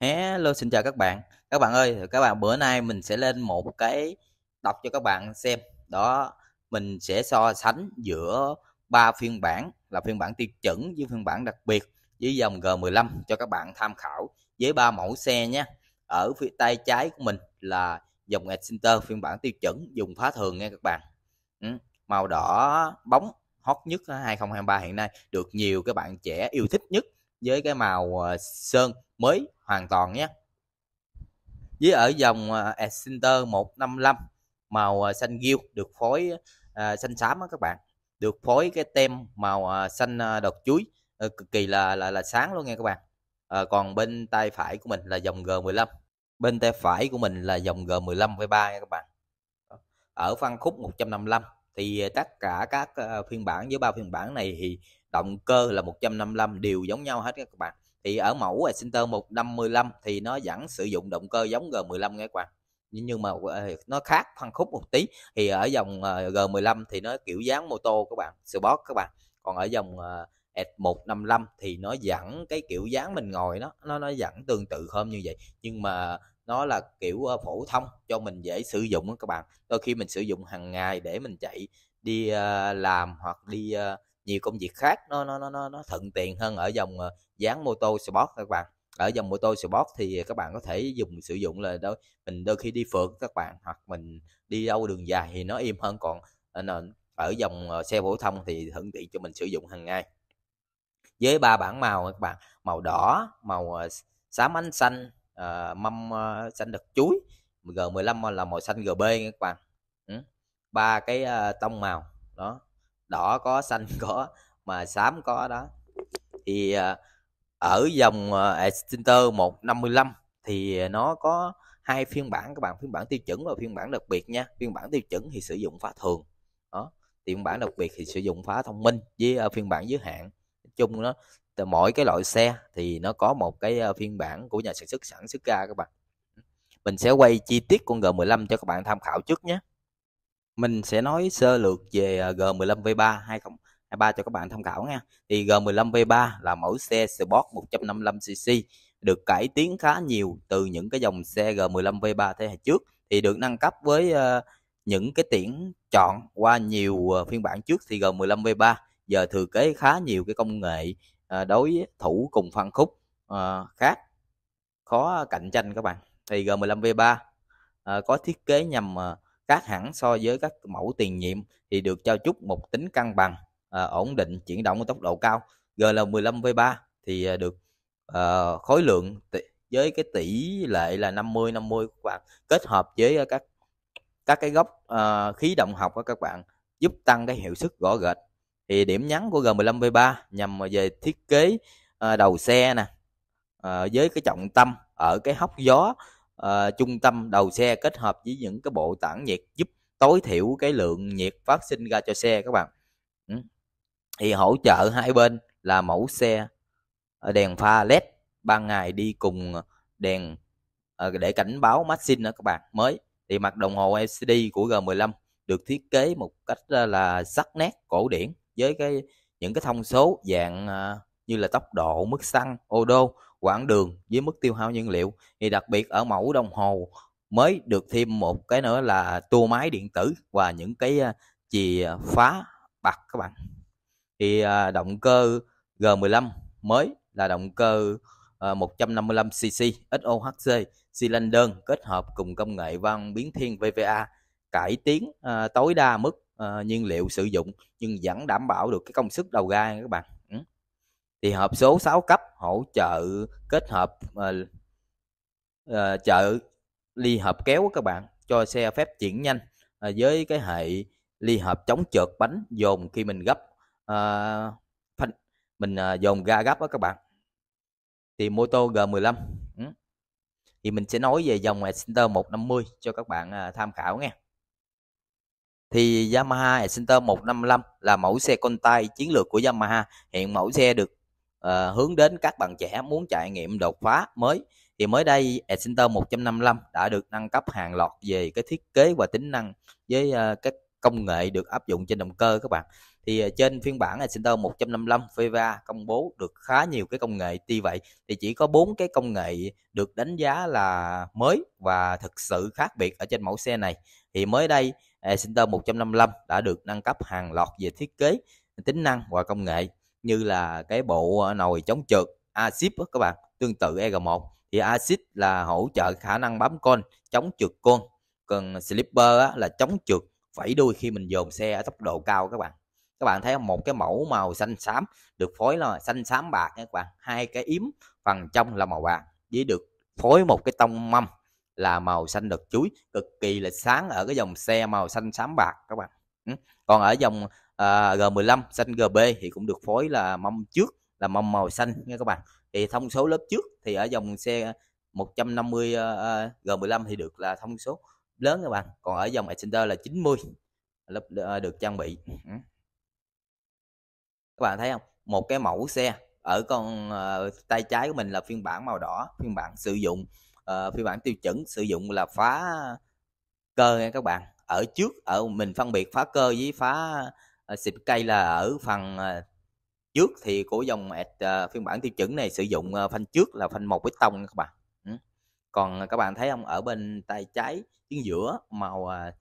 Hello xin chào các bạn. Các bạn ơi, các bạn bữa nay mình sẽ lên một cái đọc cho các bạn xem. Đó, mình sẽ so sánh giữa ba phiên bản là phiên bản tiêu chuẩn với phiên bản đặc biệt với dòng G15 cho các bạn tham khảo với ba mẫu xe nhé. Ở phía tay trái của mình là dòng Excenter phiên bản tiêu chuẩn dùng phá thường nghe các bạn. Ừ, màu đỏ bóng hot nhất 2023 hiện nay được nhiều các bạn trẻ yêu thích nhất với cái màu ờ, sơn mới hoàn toàn nhé với ở dòng ờ, Exinter 155 màu ờ, xanh ghiêu được phối xanh xám á các bạn được phối cái tem màu xanh à, đọt chuối cực kỳ là là là sáng luôn nha các bạn à, còn bên tay phải của mình là dòng G15 bên tay phải của mình là dòng G15 V3 nha các bạn ở phân khúc 155 thì tất cả các phiên bản với ba phiên bản này thì động cơ là 155 đều giống nhau hết các bạn thì ở mẫu Excenter 155 thì nó vẫn sử dụng động cơ giống G15 nghe các bạn nhưng mà ờ, nó khác phân khúc một tí thì ở dòng ờ, G15 thì nó kiểu dáng mô tô các bạn sport các bạn còn ở dòng ờ, S155 thì nó dẫn cái kiểu dáng mình ngồi nó nó nó dẫn tương tự hơn như vậy nhưng mà nó là kiểu phổ thông cho mình dễ sử dụng các bạn đôi khi mình sử dụng hàng ngày để mình chạy đi làm hoặc đi nhiều công việc khác nó nó nó nó thuận tiện hơn ở dòng ờ, dán mô tô sport các bạn ở dòng mô tô sport thì các bạn có thể dùng sử dụng là đôi mình đôi khi đi phượt các bạn hoặc mình đi đâu đường dài thì nó im hơn còn ờ, ở dòng ờ, xe phổ thông thì thuận tiện cho mình sử dụng hàng ngày với ba bảng màu các bạn màu đỏ màu xám ánh xanh mâm xanh đực chuối G15 là màu xanh GB các bạn ba cái tông màu đó đỏ có xanh có mà xám có đó thì à, ở dòng à, Extinter 155 thì nó có hai phiên bản các bạn phiên bản tiêu chuẩn và phiên bản đặc biệt nha phiên bản tiêu chuẩn thì sử dụng phá thường đó phiên bản đặc biệt thì sử dụng phá thông minh với à, phiên bản giới hạn nói chung nó mỗi cái loại xe thì nó có một cái phiên bản của nhà sản xuất sản xuất ra các bạn mình sẽ quay chi tiết con G15 cho các bạn tham khảo trước nhé mình sẽ nói sơ lược về ờ, G15V3 2023 cho các bạn tham khảo nha. Thì G15V3 là mẫu xe Sport 155cc được cải tiến khá nhiều từ những cái dòng xe G15V3 thế hệ trước thì được nâng cấp với ờ, những cái tiện chọn qua nhiều ờ, phiên bản trước thì G15V3 giờ thừa kế khá nhiều cái công nghệ đối thủ cùng phân khúc khác khó cạnh tranh các bạn. Thì G15V3 có thiết kế nhằm khác hẳn so với các mẫu tiền nhiệm thì được cho chút một tính cân bằng à, ổn định chuyển động ở tốc độ cao GL15V3 thì à, được à, khối lượng với cái tỷ lệ là 50 50 các bạn kết hợp với à, các các cái gốc à, khí động học của các bạn giúp tăng cái hiệu suất gõ gệt thì điểm nhắn của G15V3 nhằm về thiết kế à, đầu xe nè à, với cái trọng tâm ở cái hốc gió uh, trung tâm đầu xe kết hợp với những cái bộ tản nhiệt giúp tối thiểu cái lượng nhiệt phát sinh ra cho xe các bạn thì hỗ trợ hai bên là mẫu xe ờ, đèn pha led ban ngày đi cùng ờ, đèn để cảnh báo maxin đó các bạn mới thì mặt đồng hồ LCD của G15 được thiết kế một cách là sắc nét cổ điển với cái những cái thông số dạng như là tốc độ, mức xăng, ô đô quãng đường với mức tiêu hao nhiên liệu thì đặc biệt ở mẫu đồng hồ mới được thêm một cái nữa là tua máy điện tử và những cái ờ, chì phá bạc các bạn thì ờ, động cơ G15 mới là động cơ 155cc SOHC đơn kết hợp cùng công nghệ van biến thiên VVA cải tiến ờ, tối đa mức nhiên liệu sử dụng nhưng vẫn đảm bảo được cái công suất đầu ga các bạn thì hộp số 6 cấp hỗ trợ kết hợp uh, uh, trợ ly hợp kéo các bạn cho xe phép chuyển nhanh uh, với cái hệ ly hợp chống trượt bánh dồn khi mình gấp uh, phanh, mình uh, dồn ga gấp đó các bạn thì mô tô G15 ừ. thì mình sẽ nói về dòng Excenter 150 cho các bạn uh, tham khảo nghe thì Yamaha Excenter 155 là mẫu xe con tay chiến lược của Yamaha hiện mẫu xe được à, hướng đến các bạn trẻ muốn trải nghiệm đột phá mới thì mới đây Excenter 155 đã được nâng cấp hàng loạt về cái thiết kế và tính năng với uh, ờ, các công nghệ được áp dụng trên động cơ các bạn thì ờ, trên phiên bản Excenter 155 VVA công bố được khá nhiều cái công nghệ tuy vậy thì chỉ có bốn cái công nghệ được đánh giá là mới và thực sự khác biệt ở trên mẫu xe này thì mới đây Excenter 155 đã được nâng cấp hàng loạt về thiết kế tính năng và công nghệ như là cái bộ ờ, nồi chống trượt ASIP các bạn tương tự EG1 thì ASIP là hỗ trợ khả năng bám con chống trượt con còn slipper á, là chống trượt vẫy đuôi khi mình dồn xe ở tốc độ cao các bạn các bạn thấy một cái mẫu màu xanh xám được phối là xanh xám bạc các bạn hai cái yếm phần trong là màu vàng với được phối một cái tông mâm là màu xanh đực chuối cực kỳ là sáng ở cái dòng xe màu xanh xám bạc các bạn còn ở dòng à, G15 xanh GB thì cũng được phối là mâm trước là mâm màu xanh nha các bạn thì thông số lớp trước thì ở dòng xe 150 G15 thì được là thông số lớn các bạn còn ở dòng Excenter là 90 lớp à, được trang bị các bạn thấy không một cái mẫu xe ở con uh, tay trái của mình là phiên bản màu đỏ phiên bản sử dụng uh, phiên bản tiêu chuẩn sử dụng là phá cơ nha các bạn ở trước ở mình phân biệt phá cơ với phá ờ, xịt cây là ở phần ờ, trước thì của dòng uh, phiên bản tiêu chuẩn này sử dụng uh, phanh trước là phanh một bê tông các bạn ừ. còn các bạn thấy không ở bên tay trái tiếng giữa màu uh,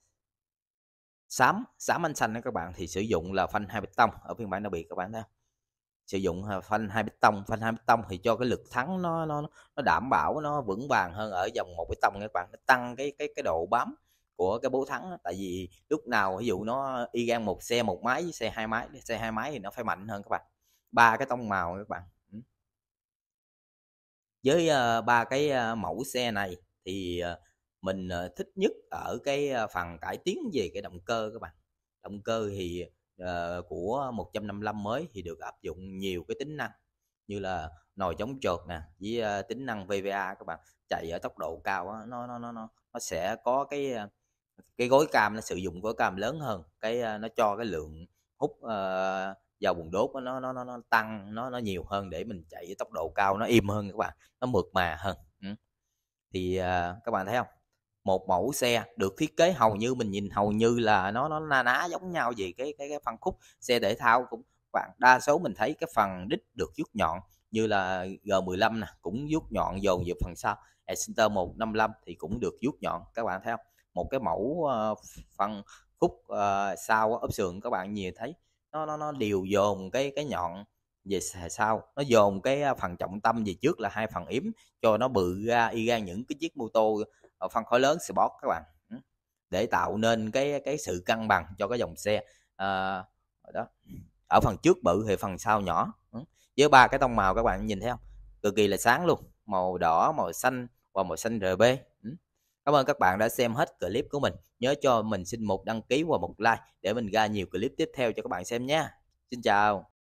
xám xám anh xanh đó các bạn thì sử dụng là phanh hai bê tông ở phiên bản đặc biệt các bạn thấy sử dụng phanh hai bê tông phanh hai bê tông thì cho cái lực thắng nó nó nó đảm bảo nó vững vàng hơn ở dòng một bê tông các bạn nó tăng cái cái cái độ bám của cái bố thắng đó. tại vì lúc nào ví dụ nó y gan một xe một máy với xe hai máy xe hai máy thì nó phải mạnh hơn các bạn ba cái tông màu các bạn ừ. với ờ, ba cái ờ, mẫu xe này thì ờ, mình thích nhất ở cái phần cải tiến về cái động cơ các bạn động cơ thì uh, của 155 mới thì được áp dụng nhiều cái tính năng như là nồi chống trượt nè với tính năng VVA các bạn chạy ở tốc độ cao đó, nó nó nó nó nó sẽ có cái cái gối cam nó sử dụng gối cam lớn hơn cái nó cho cái lượng hút uh, vào đốt nó nó nó, nó tăng nó nó nhiều hơn để mình chạy với tốc độ cao nó im hơn các bạn nó mượt mà hơn ừ. thì uh, các bạn thấy không một mẫu xe được thiết kế hầu như mình nhìn hầu như là nó nó na ná giống nhau gì cái cái cái phân khúc xe thể thao cũng bạn đa số mình thấy cái phần đít được rút nhọn như là G15 nè cũng rút nhọn dồn về phần sau Excenter 155 thì cũng được rút nhọn các bạn thấy không một cái mẫu uh, phân khúc uh, ờ, sau ốp sườn các bạn nhìn thấy nó nó nó đều dồn cái cái nhọn về sau nó dồn cái ờ, phần trọng tâm về trước là hai phần yếm cho nó bự ra y ra những cái chiếc mô tô phân khối lớn sport các bạn để tạo nên cái cái sự cân bằng cho cái dòng xe à, đó ở phần trước bự thì phần sau nhỏ với ba cái tông màu các bạn nhìn thấy không cực kỳ là sáng luôn màu đỏ màu xanh và màu xanh rb Cảm ơn các bạn đã xem hết clip của mình. Nhớ cho mình xin một đăng ký và một like để mình ra nhiều clip tiếp theo cho các bạn xem nhé. Xin chào.